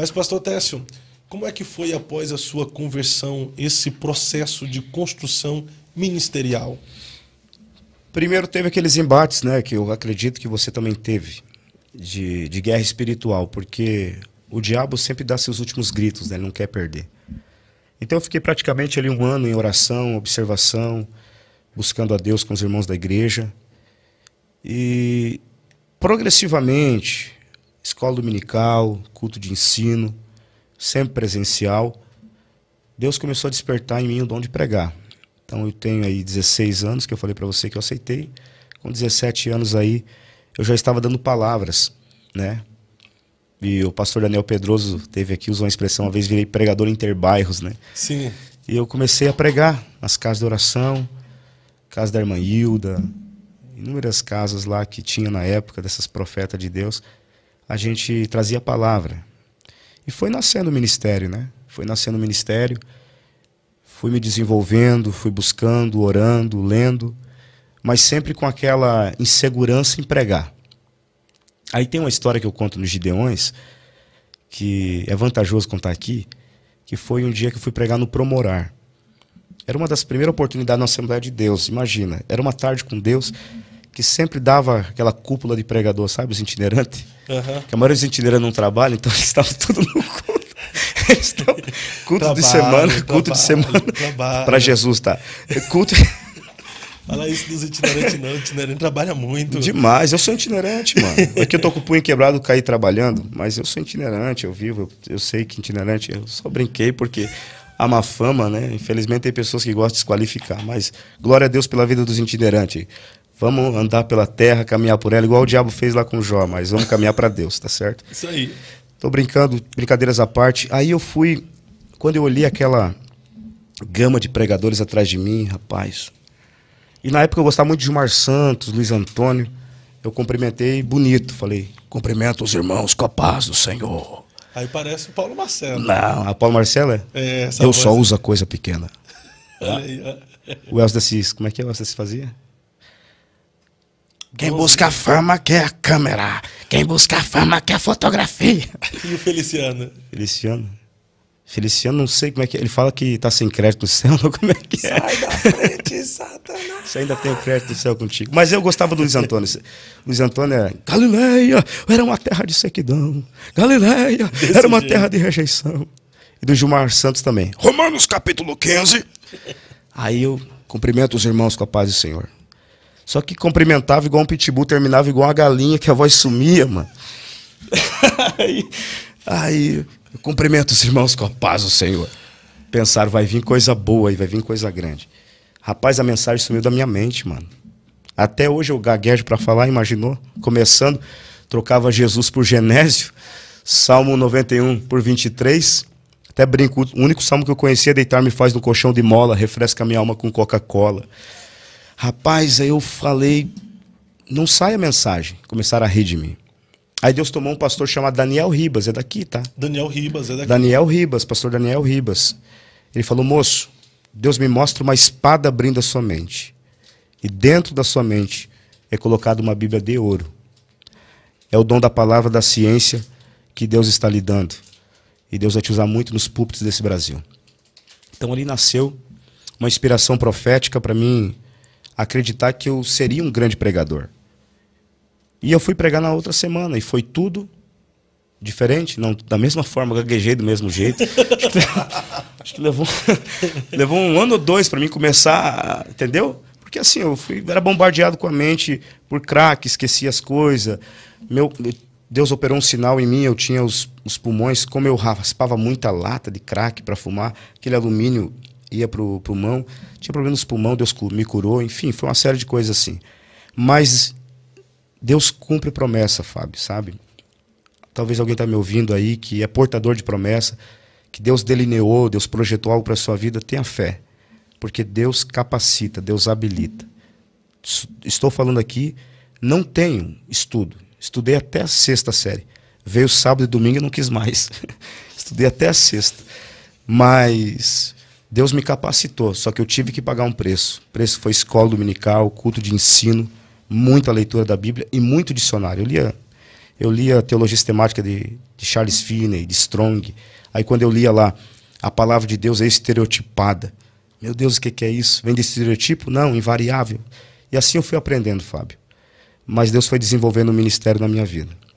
Mas, pastor Técio, como é que foi após a sua conversão esse processo de construção ministerial? Primeiro teve aqueles embates, né, que eu acredito que você também teve, de, de guerra espiritual, porque o diabo sempre dá seus últimos gritos, né, ele não quer perder. Então eu fiquei praticamente ali um ano em oração, observação, buscando a Deus com os irmãos da igreja. E progressivamente, escola dominical, culto de ensino, sempre presencial. Deus começou a despertar em mim o dom de pregar. Então eu tenho aí 16 anos, que eu falei para você que eu aceitei. Com 17 anos aí, eu já estava dando palavras, né? E o pastor Daniel Pedroso teve aqui, usou uma expressão, uma vez virei pregador interbairros, né? Sim. E eu comecei a pregar nas casas de oração, casa da irmã Hilda, inúmeras casas lá que tinha na época dessas profetas de Deus a gente trazia a palavra. E foi nascendo o ministério, né? Foi nascendo o ministério. Fui me desenvolvendo, fui buscando, orando, lendo, mas sempre com aquela insegurança em pregar. Aí tem uma história que eu conto nos Gideões, que é vantajoso contar aqui, que foi um dia que eu fui pregar no Promorar. Era uma das primeiras oportunidades na Assembleia de Deus, imagina. Era uma tarde com Deus. Uhum que sempre dava aquela cúpula de pregador, sabe? Os itinerantes. Uhum. Que a maioria dos itinerantes não trabalha, então eles estavam tudo no culto. Eles culto trabalho, de semana, trabalho, culto de semana. Para Jesus, tá? Culto. Fala isso dos itinerantes, não. O itinerante trabalha muito. Demais, eu sou itinerante, mano. Aqui eu tô com o punho quebrado, caí trabalhando, mas eu sou itinerante, eu vivo, eu, sei que itinerante, eu só brinquei porque a má fama, né? Infelizmente tem pessoas que gostam de desqualificar, mas glória a Deus pela vida dos itinerantes. Vamos andar pela terra, caminhar por ela, igual o diabo fez lá com Jó, mas vamos caminhar para Deus, tá certo? Isso aí. Tô brincando, brincadeiras à parte. Aí eu fui, quando eu olhei aquela gama de pregadores atrás de mim, rapaz. E na época eu gostava muito de Gilmar Santos, Luiz Antônio. Eu cumprimentei bonito, falei: cumprimento os irmãos com a paz do Senhor. Aí parece o Paulo Marcelo. Não, a é Paulo Marcelo é? é eu voz... só uso a coisa pequena. Olha aí, ó. O Elcio Cis, como é que é o Elcio Cis fazia? Quem busca fama quer a câmera. Quem busca fama quer a fotografia. E o Feliciano? Feliciano. Feliciano, não sei como é que é. Ele fala que tá sem crédito no céu, não como é que é. Sai da frente, Satanás. Você ainda tem o crédito no céu contigo. Mas eu gostava do Luiz Antônio. Luiz Antônio é. Galileia era uma terra de sequidão. Galileia Desse era uma jeito. terra de rejeição. E do Gilmar Santos também. Romanos capítulo 15. Aí eu cumprimento os irmãos com a paz do Senhor. Só que cumprimentava igual um pitbull, terminava igual uma galinha, que a voz sumia, mano. aí, aí, eu cumprimento os irmãos com a paz do Senhor. Pensaram, vai vir coisa boa e vai vir coisa grande. Rapaz, a mensagem sumiu da minha mente, mano. Até hoje eu gaguejo para falar, imaginou? Começando, trocava Jesus por Genésio, Salmo 91 por 23. Até brinco, o único salmo que eu conhecia, é deitar-me faz no colchão de mola, refresca minha alma com Coca-Cola. Rapaz, aí eu falei, não sai a mensagem. Começaram a rir de mim. Aí Deus tomou um pastor chamado Daniel Ribas, é daqui, tá? Daniel Ribas, é daqui. Daniel Ribas, pastor Daniel Ribas. Ele falou: Moço, Deus me mostra uma espada abrindo a sua mente. E dentro da sua mente é colocada uma Bíblia de ouro. É o dom da palavra da ciência que Deus está lhe dando. E Deus vai te usar muito nos púlpitos desse Brasil. Então ali nasceu uma inspiração profética para mim acreditar que eu seria um grande pregador. E eu fui pregar na outra semana e foi tudo diferente, não da mesma forma, gaguejei do mesmo jeito. acho, que levou, acho que levou, levou um ano ou dois para mim começar, entendeu? Porque assim, eu fui, era bombardeado com a mente por crack, esqueci as coisas. Meu, Deus operou um sinal em mim, eu tinha os, os pulmões, como eu raspava muita lata de crack para fumar, aquele alumínio ia pro pulmão, tinha problema nos pulmão, Deus me curou, enfim, foi uma série de coisas assim. Mas Deus cumpre promessa, Fábio, sabe? Talvez alguém está me ouvindo aí que é portador de promessa, que Deus delineou, Deus projetou algo para sua vida, tenha fé, porque Deus capacita, Deus habilita. Estou falando aqui, não tenho estudo, estudei até a sexta série. Veio sábado e domingo e não quis mais. estudei até a sexta. Mas Deus me capacitou, só que eu tive que pagar um preço. O preço foi escola dominical, culto de ensino, muita leitura da Bíblia e muito dicionário. Eu lia, eu lia teologia sistemática de, de Charles Finney, de Strong. Aí quando eu lia lá, a palavra de Deus é estereotipada. Meu Deus, o que, que é isso? Vem de estereotipo? Não, invariável. E assim eu fui aprendendo, Fábio. Mas Deus foi desenvolvendo o um ministério na minha vida.